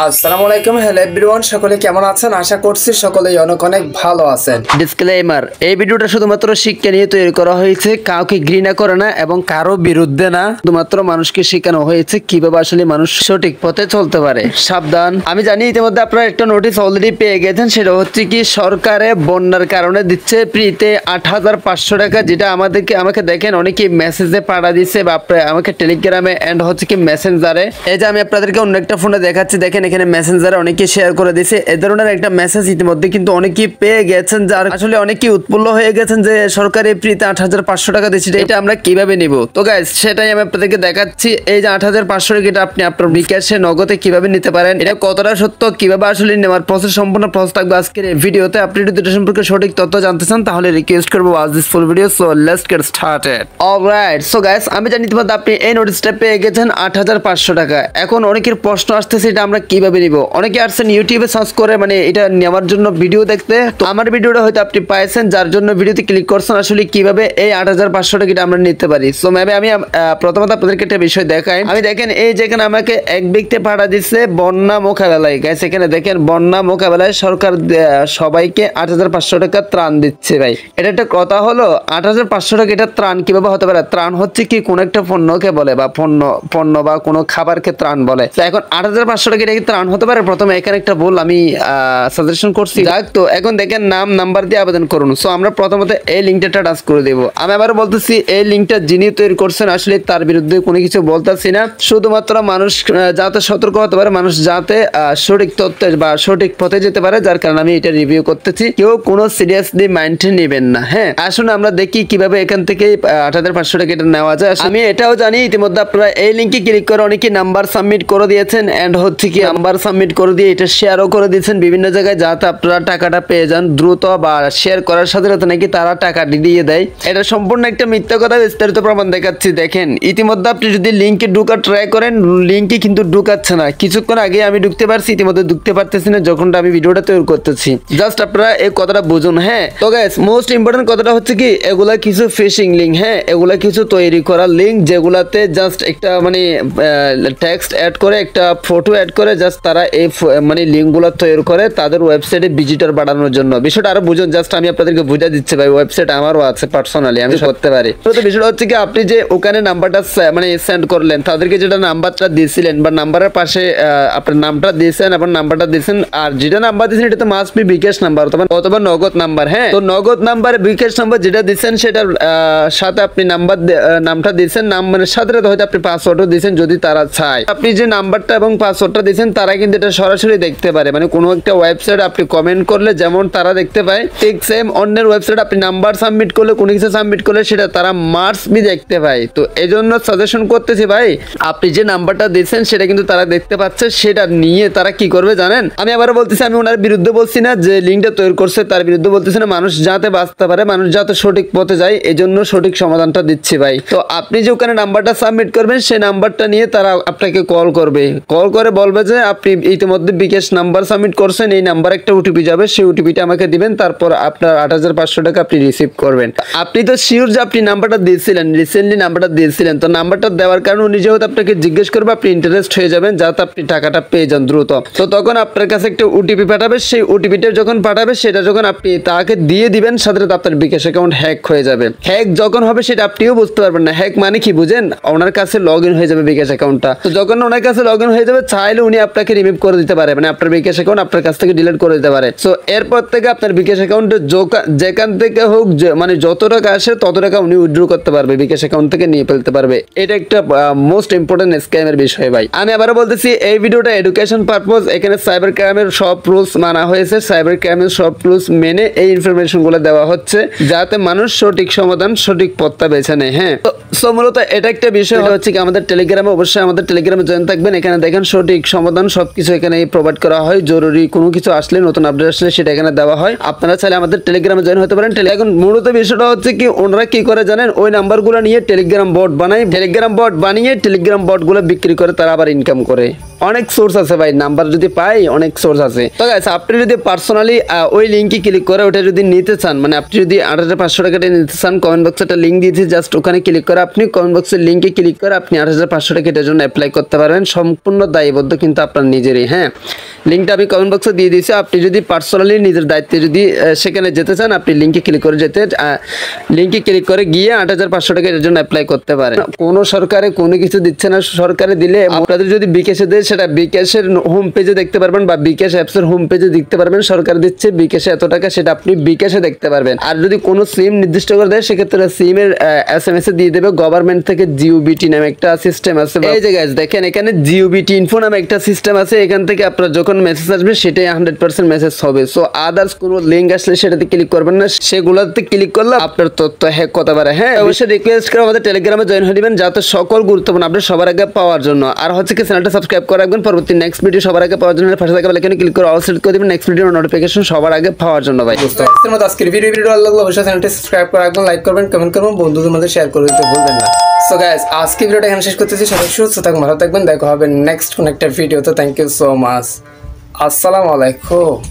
আসসালামু আলাইকুম hello everyone সকলে কেমন আছেন আশা করছি সকলেই অনেক অনেক ভালো আছেন ডিসক্লেমার এই ভিডিওটা শুধুমাত্র শিক্ষা নিয়ে তৈরি করা হয়েছে কাউকে ঘৃণা করে না এবং কারো বিরুদ্ধে না শুধুমাত্র মানুষকে শেখানো হয়েছে কিভাবে আসলে মানুষ সঠিক পথে চলতে পারে সাবধান আমি জানি ইতিমধ্যে আপনারা একটা নোটিশ অলরেডি পেয়ে গেছেন সেটা হচ্ছে কি সরকারে বন্যার কারণে দিচ্ছে প্রিতে আট হাজার পাঁচশো টাকা যেটা আমাদেরকে আমাকে দেখেন অনেকে মেসেজে পাড়া দিচ্ছে বা আমাকে টেলিগ্রামে এন্ড হচ্ছে কি মেসেঞ্জারে এই যে আমি আপনাদেরকে অন্য একটা ফোনে দেখাচ্ছি দেখেন দেখেন এখানে মেসেঞ্জারে অনেকে শেয়ার করে দিয়েছে এ ধরনের একটা মেসেজ ইতিমধ্যে কিন্তু অনেকেই পেয়ে গেছেন যার আসলে অনেকেই উৎপন্ন হয়ে গেছেন যে সরকারি ফ্রিতে আট হাজার পাঁচশো টাকা দিচ্ছে এটা আমরা কিভাবে নিব তো গাইজ সেটাই আমি আপনাদেরকে দেখাচ্ছি এই যে আট হাজার পাঁচশো টাকা আপনি আপনার বিকাশে নগদে কিভাবে নিতে পারেন এটা কতটা সত্য কিভাবে আসলে নেওয়ার প্রসেস সম্পূর্ণ প্রসেস থাকবে আজকের এই ভিডিওতে আপনি যদি দুটো সম্পর্কে সঠিক তথ্য জানতে চান তাহলে রিকোয়েস্ট করবো আজ this full video so let's get started alright so guys আমি জানি ইতিমধ্যে আপনি এই নোটিশটা পেয়ে গেছেন আট হাজার পাঁচশো টাকা এখন অনেকের প্রশ্ন আসতেছে এটা আমরা কিভাবে নিব অনেকে আসছেন ইউটিউবে সার্চ করে মানে এটা নেওয়ার জন্য ভিডিও দেখতে তো আমার ভিডিওটা হয়তো আপনি পাইছেন যার জন্য ভিডিওতে ক্লিক করছেন আসলে কিভাবে এই আট হাজার পাঁচশো টাকাটা আমরা নিতে পারি সো ম্যাবে আমি প্রথমত আপনাদেরকে একটা বিষয় দেখাই আমি দেখেন এই যেখানে আমাকে এক ব্যক্তি ভাড়া দিচ্ছে বন্যা মোকাবেলায় গাইস এখানে দেখেন বন্যা মোকাবেলায় সরকার সবাইকে আট হাজার পাঁচশো টাকা ত্রাণ দিচ্ছে ভাই এটা একটা কথা হলো আট হাজার পাঁচশো টাকা এটা ত্রাণ কিভাবে হতে পারে ত্রাণ হচ্ছে কি কোন একটা পণ্যকে বলে বা পণ্য পণ্য বা কোনো খাবারকে ত্রাণ বলে এখন আট হাজার পাঁচশো টাকা রান হতে পারে প্রথমে এখানে একটা ভুল আমি সাজেশন করছি যাক তো এখন দেখেন নাম নাম্বার দিয়ে আবেদন করুন সো আমরা প্রথমত এই লিঙ্কটা টাচ করে দেব আমি আবার বলতেছি এই লিঙ্কটা যিনি তৈরি করছেন আসলে তার বিরুদ্ধে কোনো কিছু বলতেছি না শুধুমাত্র মানুষ যাতে সতর্ক হতে পারে মানুষ যাতে সঠিক তথ্য বা সঠিক পথে যেতে পারে যার কারণে আমি এটা রিভিউ করতেছি কেউ কোনো সিরিয়াসলি মাইন্ডে নেবেন না হ্যাঁ আসুন আমরা দেখি কিভাবে এখান থেকে আট হাজার পাঁচশো টাকা এটা নেওয়া যায় আমি এটাও জানি ইতিমধ্যে আপনারা এই লিঙ্কে ক্লিক করে অনেকে নাম্বার সাবমিট করে দিয়েছেন অ্যান্ড হচ্ছে কি নাম্বার সাবমিট করে দিয়ে এটা শেয়ারও করে দিচ্ছেন বিভিন্ন জায়গায় যাতে আপনারা টাকাটা পেয়ে যান দ্রুত বা শেয়ার করার সাথে সাথে নাকি তারা টাকা দিয়ে দেয় এটা সম্পূর্ণ একটা মিথ্যা কথা বিস্তারিত প্রমাণ দেখাচ্ছি দেখেন ইতিমধ্যে আপনি যদি লিঙ্কে ঢুকা ট্রাই করেন লিঙ্কে কিন্তু ঢুকাচ্ছে না কিছুক্ষণ আগে আমি ঢুকতে পারছি ইতিমধ্যে ঢুকতে পারতেছি না যখনটা আমি ভিডিওটা তৈরি করতেছি জাস্ট আপনারা এই কথাটা বুঝুন হ্যাঁ তো গ্যাস মোস্ট ইম্পর্টেন্ট কথাটা হচ্ছে কি এগুলা কিছু ফিশিং লিঙ্ক হ্যাঁ এগুলা কিছু তৈরি করা লিঙ্ক যেগুলাতে জাস্ট একটা মানে টেক্সট অ্যাড করে একটা ফটো অ্যাড করে জাস্ট তারা এই মানে লিঙ্কগুলো তৈরি করে তাদের ওয়েবসাইটে ভিজিটর বাড়ানোর জন্য বিষয়টা আরো বুঝুন জাস্ট আমি আপনাদেরকে বুঝা দিচ্ছি ভাই ওয়েবসাইট আমারও আছে পার্সোনালি আমি করতে পারি বিষয়টা হচ্ছে কি আপনি যে ওখানে নাম্বারটা মানে সেন্ড করলেন তাদেরকে যেটা নাম্বারটা দিয়েছিলেন বা নাম্বারের পাশে আপনার নামটা দিয়েছেন আপনার নাম্বারটা দিয়েছেন আর যেটা নাম্বার দিয়েছেন এটা তো মাস্ট বি বিকাশ নাম্বার অথবা নগদ নাম্বার হ্যাঁ তো নগদ নাম্বার বিকাশ নাম্বার যেটা দিয়েছেন সেটার সাথে আপনি নাম্বার নামটা দিয়েছেন নাম্বারের মানে সাথে হয়তো আপনি পাসওয়ার্ডও দিয়েছেন যদি তারা চায় আপনি যে নাম্বারটা এবং পাসওয়ার্ডটা দিয়েছেন তারা কিন্তু এটা সরাসরি দেখতে পারে মানে কোনো একটা ওয়েবসাইট আপনি কমেন্ট করলে যেমন তারা দেখতে পায় ঠিক সেম অন্যের ওয়েবসাইট আপনি নাম্বার সাবমিট করলে কোনো কিছু সাবমিট করলে সেটা তারা মার্কস বি দেখতে পায় তো এই জন্য সাজেশন করতেছি ভাই আপনি যে নাম্বারটা দিয়েছেন সেটা কিন্তু তারা দেখতে পাচ্ছে সেটা নিয়ে তারা কি করবে জানেন আমি আবারও বলতেছি আমি ওনার বিরুদ্ধে বলছি না যে লিঙ্কটা তৈরি করছে তার বিরুদ্ধে বলতেছি না মানুষ যাতে বাঁচতে পারে মানুষ যাতে সঠিক পথে যায় এই জন্য সঠিক সমাধানটা দিচ্ছি ভাই তো আপনি যে ওখানে নাম্বারটা সাবমিট করবেন সেই নাম্বারটা নিয়ে তারা আপনাকে কল করবে কল করে বলবে যে আপনি ইতিমধ্যে বিকাশ নাম্বার সাবমিট করছেন এই নাম্বার একটা ওটিপি যাবে সেই ওটিপিটা আমাকে দিবেন তারপর আপনার আট হাজার পাঁচশো টাকা আপনি রিসিভ করবেন আপনি তো শিওর যে আপনি নাম্বারটা দিয়েছিলেন রিসেন্টলি নাম্বারটা দিয়েছিলেন তো নাম্বারটা দেওয়ার কারণে উনি যেহেতু আপনাকে জিজ্ঞেস করবে আপনি ইন্টারেস্ট হয়ে যাবেন যাতে আপনি টাকাটা পেয়ে যান দ্রুত তো তখন আপনার কাছে একটা ওটিপি পাঠাবে সেই ওটিপিটা যখন পাঠাবে সেটা যখন আপনি তাকে দিয়ে দিবেন সাথে সাথে আপনার বিকাশ অ্যাকাউন্ট হ্যাক হয়ে যাবে হ্যাক যখন হবে সেটা আপনিও বুঝতে পারবেন না হ্যাক মানে কি বুঝেন ওনার কাছে লগ হয়ে যাবে বিকাশ অ্যাকাউন্টটা তো যখন ওনার কাছে লগ হয়ে যাবে চাইলে উনি আপনাকে রিমুভ করে দিতে পারে মানে আপনার বিকাশ অ্যাকাউন্ট আপনার কাছ থেকে ডিলিট করে দিতে পারে সো এরপর থেকে আপনার বিকাশ অ্যাকাউন্টে যেখান থেকে হোক মানে যত টাকা আসে তত টাকা উনি উইড্রো করতে পারবে বিকাশ অ্যাকাউন্ট থেকে নিয়ে ফেলতে পারবে এটা একটা মোস্ট ইম্পর্টেন্ট স্ক্যামের বিষয় ভাই আমি আবারও বলতেছি এই ভিডিওটা এডুকেশন পারপোজ এখানে সাইবার ক্রাইমের সব রুলস মানা হয়েছে সাইবার ক্রাইমের সব রুলস মেনে এই ইনফরমেশনগুলো দেওয়া হচ্ছে যাতে মানুষ সঠিক সমাধান সঠিক পথটা বেছে নেয় হ্যাঁ তো মূলত এটা একটা বিষয় হচ্ছে কি আমাদের টেলিগ্রামে অবশ্যই আমাদের টেলিগ্রামে জয়েন থাকবেন এখানে দেখেন সঠিক সমাধান সমাধান সব কিছু এখানে প্রোভাইড করা হয় জরুরি কোনো কিছু আসলে নতুন আপডেট আসলে সেটা এখানে দেওয়া হয় আপনারা চাইলে আমাদের টেলিগ্রামে জয়েন হতে পারেন এখন মূলত বিষয়টা হচ্ছে কি ওনারা কি করে জানেন ওই নাম্বারগুলো নিয়ে টেলিগ্রাম বোর্ড বানায় টেলিগ্রাম বোর্ড বানিয়ে টেলিগ্রাম বটগুলো বিক্রি করে তারা আবার ইনকাম করে অনেক সোর্স আছে ভাই নাম্বার যদি পাই অনেক সোর্স আছে তো গাইস আপনি যদি পার্সোনালি ওই লিঙ্কে ক্লিক করে ওটা যদি নিতে চান মানে আপনি যদি আট হাজার পাঁচশো টাকাটা নিতে চান কমেন্ট বক্সে একটা লিঙ্ক দিয়েছি জাস্ট ওখানে ক্লিক করে আপনি কমেন্ট বক্সের লিঙ্কে ক্লিক করে আপনি আট হাজার পাঁচশো টাকা এটার জন্য অ্যাপ্লাই করতে পারবেন সম্পূর্ণ দায়বদ্ধ কিন্তু আপনার নিজেরই হ্যাঁ লিঙ্কটা আমি কমেন্ট বক্সে দিয়ে দিয়েছি আপনি যদি পার্সোনালি নিজের দায়িত্বে যদি সেখানে যেতে চান আপনি লিঙ্কে ক্লিক করে যেতে লিঙ্কে ক্লিক করে গিয়ে আট হাজার পাঁচশো টাকা এটার জন্য অ্যাপ্লাই করতে পারেন কোনো সরকারে কোনো কিছু দিচ্ছে না সরকারে দিলে আপনাদের যদি বিকেশে দেয় সেটা বিকাশের হোম পেজে দেখতে পারবেন বা বিকাশ অ্যাপসের হোম পেজে দেখতে পারবেন সরকার দিচ্ছে বিকাশে এত টাকা সেটা আপনি বিকাশে দেখতে পারবেন আর যদি কোনো সিম নির্দিষ্ট করে দেয় সেক্ষেত্রে সিমের এস এম এস এ দিয়ে দেবে গভর্নমেন্ট থেকে জিওবিটি নামে একটা সিস্টেম আছে এই যে গাছ দেখেন এখানে জিওবিটি ইনফো নামে একটা সিস্টেম আছে এখান থেকে আপনার যখন মেসেজ আসবে সেটাই হান্ড্রেড পার্সেন্ট মেসেজ হবে সো আদার্স কোনো লিঙ্ক আসলে সেটাতে ক্লিক করবেন না সেগুলোতে ক্লিক করলে আপনার তথ্য হ্যাক কথা পারে হ্যাঁ অবশ্যই রিকোয়েস্ট করে আমাদের টেলিগ্রামে জয়েন হয়ে নেবেন যাতে সকল গুরুত্বপূর্ণ আপনি সবার আগে পাওয়ার জন্য আর হচ্ছে কি চ্যানেলটা সাবস্ক্রাইব করে রাখবেন পরবর্তী নেক্সট ভিডিও সবার আগে পাওয়ার জন্য পাশে থাকা বেলাকে ক্লিক করে অল সেট করে দেবেন নেক্সট ভিডিও নোটিফিকেশন সবার আগে পাওয়ার জন্য ভাই আজকের ভিডিও ভিডিও ভালো লাগলো অবশ্যই চ্যানেলটি সাবস্ক্রাইব করে রাখবেন লাইক করবেন কমেন্ট করবেন বন্ধুদের মধ্যে শেয়ার করে দিতে ভুলবেন না সো গাইস আজকে ভিডিওটা এখানে শেষ করতেছি সবাই সুস্থ থাকুন ভালো থাকবেন দেখা হবে নেক্সট কোন একটা ভিডিও তো থ্যাংক ইউ সো মাচ আসসালামু আলাইকুম